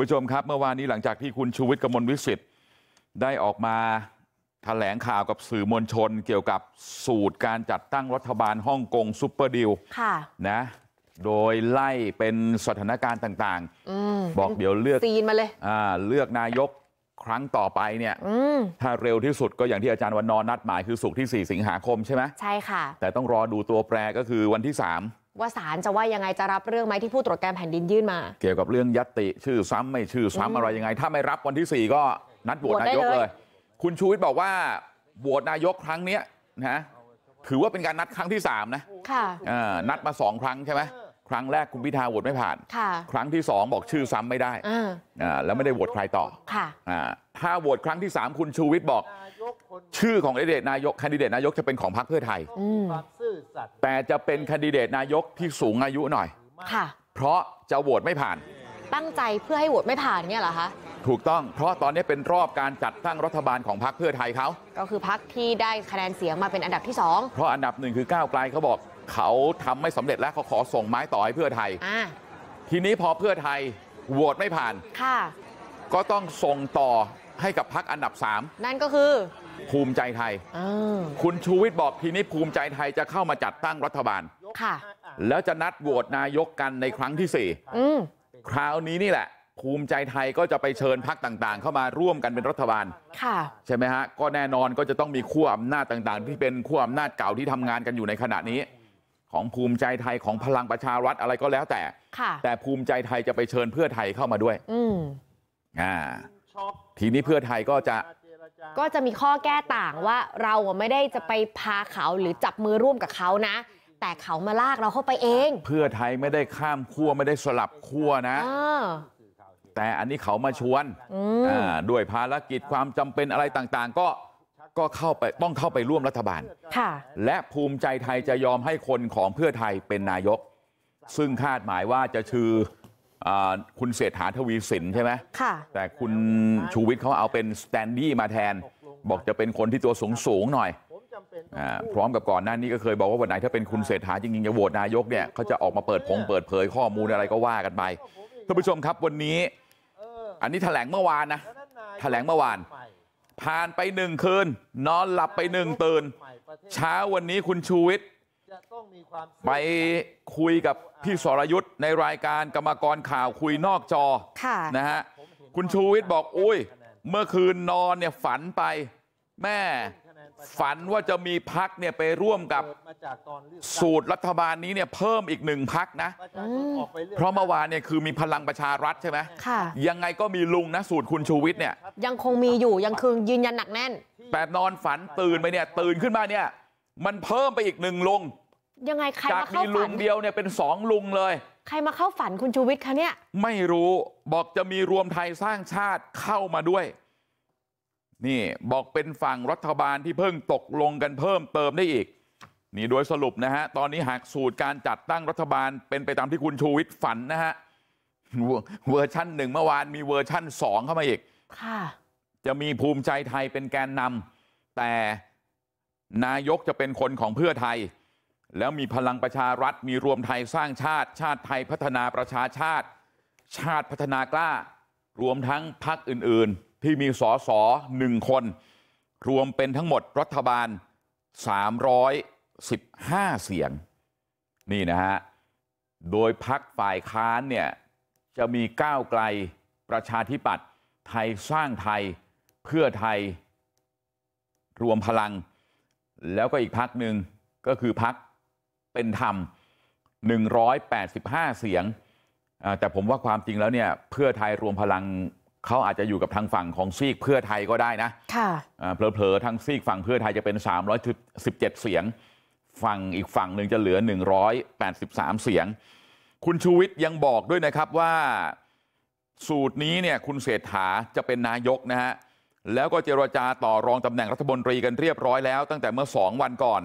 ผู้ชมครับ เมื่อวานนี้หลังจากที่คุณชูวิทย์กระมวลวิสิตได้ออกมาแถลงข่าวกับสื่อมวลชน เกี่ยวกับสูตรการจัดตั้งรัฐบาลฮ่องกงซูเปอร์ดิวค่ะนะโดยไล่เป็นสถานการณ์ต่างๆ บอกเดี๋ยวเลือกีนมาเลยเลือกนายกครั้งต่อไปเนี่ยถ้าเร็วที่สุดก็อย่างที่อาจารย์วันนอนนัดหมายคือสุกที่ 4 สิงหาคมใช่ไหมใช่ค่ะแต่ต้องรอดูตัวแปรก็คือวันที่ 3ว่าสารจะว่ายังไงจะรับเรื่องไหมที่ผู้ตรวจการแผ่นดินยื่นมา เกี่ยวกับเรื่องยัตติชื่อซ้ำไม่ชื่อซ้ำอะไรยังไง ถ้าไม่รับวันที่สี่ก็นัดโหวตนายกเลย คุณชูวิทย์บอกว่าโหวตนายกครั้งเนี้ยนะถือว่าเป็นการนัดครั้งที่สามนะนัดมาสองครั้งใช่ไหมครั้งแรกคุณพิธาโหวตไม่ผ่านครั้งที่สองบอกชื่อซ้ำไม่ได้แล้วไม่ได้โหวตใครต่อ่ถ้าโหวตครั้งที่สามคุณชูวิทย์บอกชื่อของเดเดตนายกแคนดิเดตนายกจะเป็นของพรรคเพื่อไทยแต่จะเป็นคนดิเดตนายกที่สูงอายุหน่อยเพราะจะโหวตไม่ผ่าน ตั้งใจเพื่อให้โหวตไม่ผ่านเนี่ยเหรอคะ ถูกต้อง เพราะตอนนี้เป็นรอบการจัดตั้งรัฐบาลของพรรคเพื่อไทยเขา ก็คือพรรคที่ได้คะแนนเสียงมาเป็นอันดับที่สอง เพราะอันดับหนึ่งคือก้าวไกลเขาบอกเขาทำไม่สำเร็จแล้วเขาขอส่งไม้ต่อให้เพื่อไทย ทีนี้พอเพื่อไทยโหวตไม่ผ่าน ค่ะ ก็ต้องส่งต่อให้กับพรรคอันดับสามนั่นก็คือภูมิใจไทยคุณชูวิทย์บอกทีนี้ภูมิใจไทยจะเข้ามาจัดตั้งรัฐบาล ค่ะ แล้วจะนัดโหวตนายกกันในครั้งที่สี่คราวนี้นี่แหละ ภูมิใจไทยก็จะไปเชิญพักต่าง ๆ เข้ามาร่วมกันเป็นรัฐบาล ค่ะ ใช่ไหมฮะ ก็แน่นอนก็จะต้องมีขั้วอำนาจต่างๆ ที่เป็นขั้วอำนาจเก่าที่ทำงานกันอยู่ในขณะนี้ ของภูมิใจไทยของพลังประชารัฐอะไรก็แล้วแต่ แต่ภูมิใจไทยจะไปเชิญเพื่อไทยเข้ามาด้วย ทีนี้เพื่อไทยก็จะก็จะมีข้อแก้ต่างว่าเราไม่ได้จะไปพาเขาหรือจับมือร่วมกับเขานะ แต่เขามาลากเราเข้าไปเอง เพื่อไทยไม่ได้ข้ามคั่วไม่ได้สลับคั่วนะ แต่อันนี้เขามาชวนด้วยภารกิจความจำเป็นอะไรต่างๆ ก็ก็เข้าไปต้องเข้าไปร่วมรัฐบาล และภูมิใจไทยจะยอมให้คนของเพื่อไทยเป็นนายก ซึ่งคาดหมายว่าจะชื่อคุณเศรษฐาทวีสินใช่ไหมค่ะ แต่คุณชูวิทย์เขาเอาเป็นสแตนดี้มาแทน บอกจะเป็นคนที่ตัวสูงสูงหน่อย พร้อมกับก่อนหน้านี้ก็เคยบอกว่าวันไหนถ้าเป็นคุณเศรษฐาจริงๆจะโหวตนายกเนี่ยเขาจะออกมาเปิดพงเปิดเผยข้อมูลอะไรก็ว่ากันไป ท่านผู้ชมครับวันนี้อันนี้แถลงเมื่อวานนะ แถลงเมื่อวาน ผ่านไปหนึ่งคืน นอนหลับไปหนึ่งตื่น เช้าวันนี้คุณชูวิทย์ไปคุยกับพี่สรยุทธ์ในรายการกรรมกรข่าวคุยนอกจอค่ะนะฮะ คุณชูวิทย์บอกอุ้ย เมื่อคืนนอนเนี่ยฝันไปแม่ ฝันว่าจะมีพักเนี่ยไปร่วมกับ สูตรรัฐบาลนี้เนี่ยเพิ่มอีกหนึ่งพักนะ เพราะเมื่อวานเนี่ยคือมีพลังประชารัฐใช่ไหมค่ะ ยังไงก็มีลุงนะสูตรคุณชูวิทย์เนี่ยยังคงมีอยู่ยังคือยืนยันหนักแน่นแต่นอนฝันตื่นไปเนี่ยตื่นขึ้นมาเนี่ยมันเพิ่มไปอีกหนึ่งลุงยังไงใครจากมีลุงเดียวเนี่ยเป็นสองลุงเลย ใครมาเข้าฝันคุณชูวิทย์คะเนี่ยไม่รู้บอกจะมีรวมไทยสร้างชาติเข้ามาด้วย นี่บอกเป็นฝั่งรัฐบาลที่เพิ่งตกลงกันเพิ่มเติมได้อีก นี่โดยสรุปนะฮะตอนนี้หากสูตรการจัดตั้งรัฐบาล เป็นไปตามที่คุณชูวิทย์ฝันนะฮะเวอร์ชันหนึ่งเมื่อวาน มีเวอร์ชั่นสองเข้ามาอีกค่ะจะมีภูมิใจไทยเป็นแกนนำแต่นายกจะเป็นคนของเพื่อไทยแล้วมีพลังประชารัฐมีรวมไทยสร้างชาติ ชาติไทยพัฒนาประชาชาติ ชาติพัฒนากล้า รวมทั้งพักอื่นๆที่มีสอสอหนึ่งคน รวมเป็นทั้งหมดรัฐบาล315เสียงนี่นะฮะโดยพักฝ่ายค้านเนี่ยจะมีก้าวไกลประชาธิปัตย์ไทยสร้างไทยเพื่อไทยรวมพลัง แล้วก็อีกพักหนึ่งก็คือพักเป็นธรรม๑๘๕เสียง แต่ผมว่าความจริงแล้วเนี่ยเพื่อไทยรวมพลังเขาอาจจะอยู่กับทางฝั่งของซีกเพื่อไทยก็ได้นะเผลอๆทางซีกฝั่งเพื่อไทยจะเป็น3๑7เสียง ฝั่งอีกฝั่งหนึ่งจะเหลือ 183 เสียง คุณชูวิทย์ยังบอกด้วยนะครับว่าสูตรนี้เนี่ยคุณเศรษฐาจะเป็นนายกนะฮะ แล้วก็เจรจาต่อรองตำแหน่งรัฐมนตรีกันเรียบร้อยแล้ว ตั้งแต่เมื่อสองวันก่อน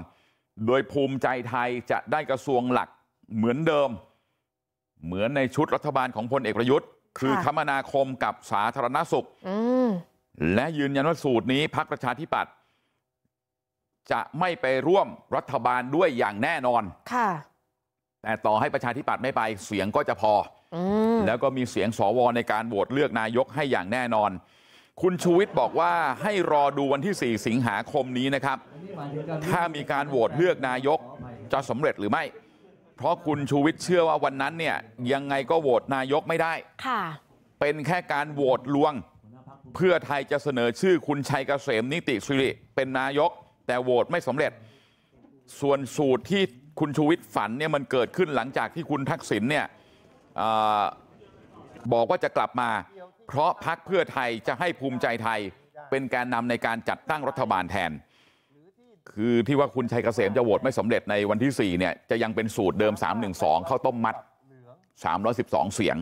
โดยภูมิใจไทยจะได้กระทรวงหลักเหมือนเดิม เหมือนในชุดรัฐบาลของพลเอกประยุทธ์ คือคมนาคมกับสาธารณสุขและยืนยันว่าสูตรนี้พักประชาธิปัตย์จะไม่ไปร่วมรัฐบาลด้วยอย่างแน่นอนแต่ต่อให้ประชาธิปัตย์ไม่ไปเสียงก็จะพอแล้วก็มีเสียงสวในการโหวตเลือกนายกให้อย่างแน่นอนคุณชูวิทย์บอกว่าให้รอดูวันที่๔สิงหาคมนี้นะครับ ถ้ามีการโหวตเลือกนายกจะสำเร็จหรือไม่ เพราะคุณชูวิทย์เชื่อว่าวันนั้นเนี่ยยังไงก็โหวตนายกไม่ได้ เป็นแค่การโหวตลวง เพื่อไทยจะเสนอชื่อคุณชัยเกษมนิติสุริ เป็นนายกแต่โหวตไม่สำเร็จ ส่วนสูตรที่คุณชูวิทย์ฝันเนี่ยมันเกิดขึ้นหลังจากที่คุณทักษิณเนี่ยบอกว่าจะกลับมาเพราะพักเพื่อไทยจะให้ภูมิใจไทยเป็นการนำในการจัดตั้งรัฐบาลแทน คือที่ว่าคุณชัยเกษมจะโหวตไม่สำเร็จในวันที่ 4 เนี่ย จะยังเป็นสูตรเดิม1 2 เข้าต้มมัด3๑2เสียง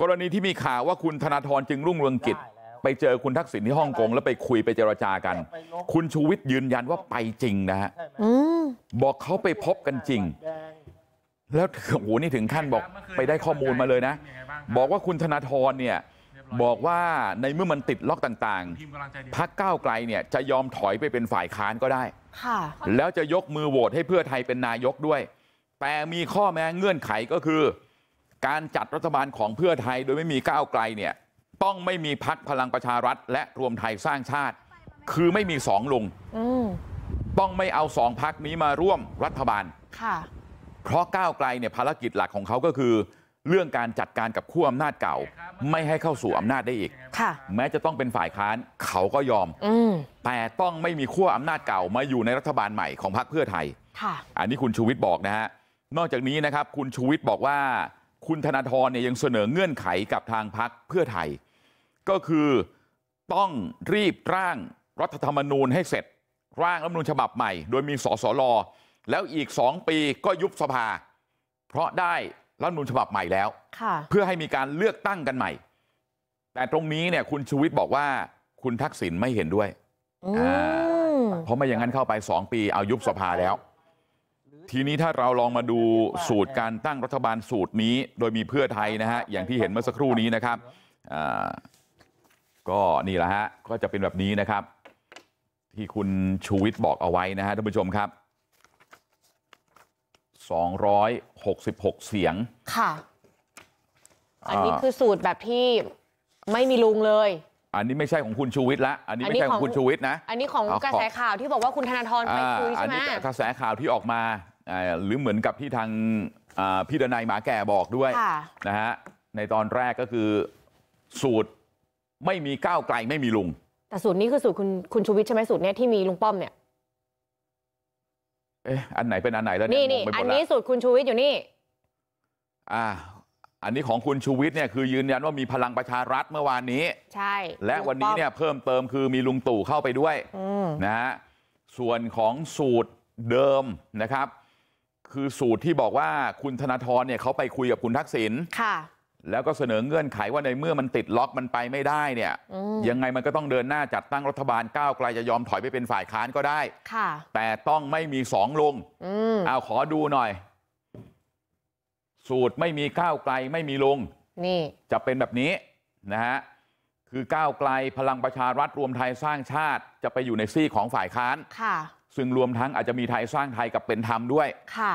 กรณีที่มีข่าวว่าคุณธนาธรจึงรุ่งเรืองกิจ ไปเจอคุณทักษิณที่ฮ่องกงแล้วไปคุยไปเจรจากัน คุณชูวิทย์ยืนยันว่าไปจริงนะฮะบอกเขาไปพบกันจริงแล้วโอ้โหนี่ถึงขั้นบอกไปได้ข้อมูลมาเลยนะบอกว่าคุณธนาธรเนี่ยบอกว่าในเมื่อมันติดล็อกต่างๆ พักก้าวไกลเนี่ยจะยอมถอยไปเป็นฝ่ายค้านก็ได้ แล้วจะยกมือโหวตให้เพื่อไทยเป็นนายกด้วย แต่มีข้อแม้เงื่อนไขก็คือ การจัดรัฐบาลของเพื่อไทยโดยไม่มีก้าวไกลเนี่ย ต้องไม่มีพักพลังประชารัฐและรวมไทยสร้างชาติ คือไม่มีสองลุงต้องไม่เอาสองพักนี้มาร่วมรัฐบาลค่ะเพราะก้าวไกลเนี่ยภารกิจหลักของเขาก็คือ เรื่องการจัดการกับขั้วอำนาจเก่า ไม่ให้เข้าสู่อำนาจได้อีกแม้จะต้องเป็นฝ่ายค้านเขาก็ยอมแต่ต้องไม่มีขั้วอำนาจเก่ามาอยู่ในรัฐบาลใหม่ของพรรคเพื่อไทย อันนี้คุณชูวิทย์บอกนะฮะนอกจากนี้นะครับ คุณชูวิทย์บอกว่า คุณธนาธรเนี่ยยังเสนอเงื่อนไขกับทางพรรคเพื่อไทย ก็คือต้องรีบร่างรัฐธรรมนูญให้เสร็จ ร่างรัฐมนูญฉบับใหม่ โดยมีสสลแล้วอีก๒ปีก็ยุบสภา เพราะได้รัฐมนุนฉบับใหม่แล้วเพื่อให้มีการเลือกตั้งกันใหม่ แต่ตรงนี้เนี่ยคุณชูวิทย์บอกว่า คุณทักษิณไม่เห็นด้วย เพราะไม่อย่างนั้นเข้าไปงปี เอายุบสภาแล้ว ทีนี้ถ้าเราลองมาดูสูตรการตั้งรัฐบาลสูตรนี้ โดยมีเพื่อไทยนะฮะ อย่างที่เห็นเมื่อสักครู่นี้นะครับก็นี่แหละฮะก็จะเป็นแบบนี้นะครับ ที่คุณชูวิทย์บอกเอาไว้นะฮะท่านผู้ชมครับ266 เสียงค่ะ อันนี้คือสูตรแบบที่ไม่มีลุงเลย อันนี้ไม่ใช่ของคุณชูวิทย์ละอันนี้ไม่ใช่ของคุณชูวิทย์นะ อันนี้ของกระแสข่าวที่บอกว่าคุณธนาธรไปคุยใช่ไหมกระแสข่าวที่ออกมาหรือเหมือนกับที่ทางพี่ดนัยหมาแก่บอกด้วยนะฮะในตอนแรกก็คือสูตรไม่มีก้าวไกลไม่มีลุง แต่สูตรนี้คือสูตรคุณคุณชูวิทย์ใช่ไหมสูตรเนี้ยที่มีลุงป้อมเนี่ยอันไหนเป็นอันไหนแล้วนี่่อันนี้สูตรคุณชูวิทย์อยู่นี่อ่า อันนี้ของคุณชูวิทย์เนี่ยคือยืนยันว่ามีพลังประชารัฐเมื่อวานนี้ ใช่ และวันนี้เนี่ยเพิ่มเติมคือมีลุงตู่เข้าไปด้วยนะฮะส่วนของสูตรเดิมนะครับ คือสูตรที่บอกว่าคุณธนาธรเนี่ยเขาไปคุยกับคุณทักษิณค่ะแล้วก็เสนอเงื่อนไขว่าในเมื่อมันติดล็อกมันไปไม่ได้ เนี่ยยังไงมันก็ต้องเดินหน้าจัดตั้งรัฐบาลก้าวไกลจะยอมถอยไปเป็นฝ่ายค้านก็ได้แต่ต้องไม่มีสองลุงเอาขอดูหน่อย สูตรไม่มีก้าวไกลไม่มีลุงนี่ จะเป็นแบบนี้นะฮะ คือก้าวไกลพลังประชารัฐรวมไทยสร้างชาติ จะไปอยู่ในซี่ของฝ่ายค้านซึ่งรวมทั้งอาจจะมีไทยสร้างไทยกับเป็นธรรมด้วย ค่ะ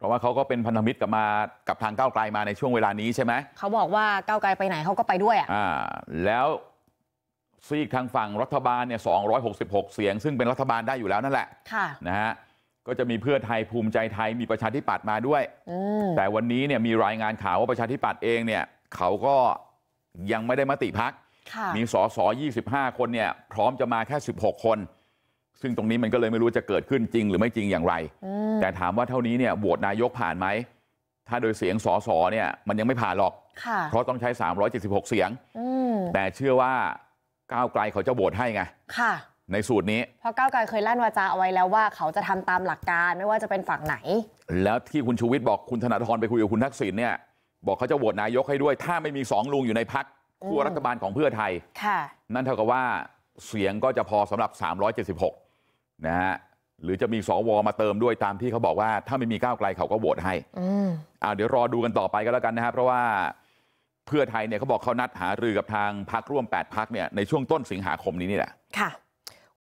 เพราะว่าเขาก็เป็นพันธมิตรกับมากับทางก้าวไกลมาในช่วงเวลานี้ใช่ไหมเขาบอกว่าก้าวไกลไปไหนเขาก็ไปด้วยอ่ะอ่าแล้วซีกทางฝั่งรัฐบาลเนี่ย๒๖๖เสียง ซึ่งเป็นรัฐบาลได้อยู่แล้วนั่นแหละค่ะนะฮะก็จะมีเพื่อไทยภูมิใจไทยมีประชาธิปัตย์มาด้วยแต่วันนี้เนี่ยมีรายงานข่าวว่าประชาธิปัตย์เองเนี่ยเขาก็ยังไม่ได้มติพักมีสอสอ25คนเนี่ยพร้อมจะมาแค่ 16 คนซึ่งตรงนี้มันก็เลยไม่รู้จะเกิดขึ้นจริงหรือไม่จริงอย่างไร แต่ถามว่าเท่านี้เนี่ยโหวตนายกผ่านไหม ถ้าโดยเสียงสอสอเนี่ยมันยังไม่ผ่านหรอก เพราะต้องใช้ 376 เสียง แต่เชื่อว่าก้าวไกลเขาจะโหวตให้ไงในสูตรนี้เพราะก้าวไกลเคยลั่นวาจาเอาไว้แล้วว่าเขาจะทำตามหลักการไม่ว่าจะเป็นฝั่งไหน แล้วที่คุณชูวิทย์บอกคุณธนาธรไปคุยกับคุณทักษิณเนี่ยบอกเขาจะโหวตนายกให้ด้วย ถ้าไม่มีสองลุงอยู่ในพักคั่วรัฐบาลของเพื่อไทยนั่นเท่ากับว่าเสียงก็จะพอสำหรับ 376นะฮะหรือจะมีสวมาเติมด้วยตามที่เขาบอกว่า ถ้าไม่มีก้าวไกลเขาก็โหวตให้อ่าเดี๋ยวรอดูกันต่อไปก็แล้วกันนะครับ เพราะว่าเพื่อไทยเนี่ยเขาบอกเขานัดหารือกับทางพักร่วมดพักเนี่ยในช่วงต้นสิงหาคมนี้นี่แหละค่ะ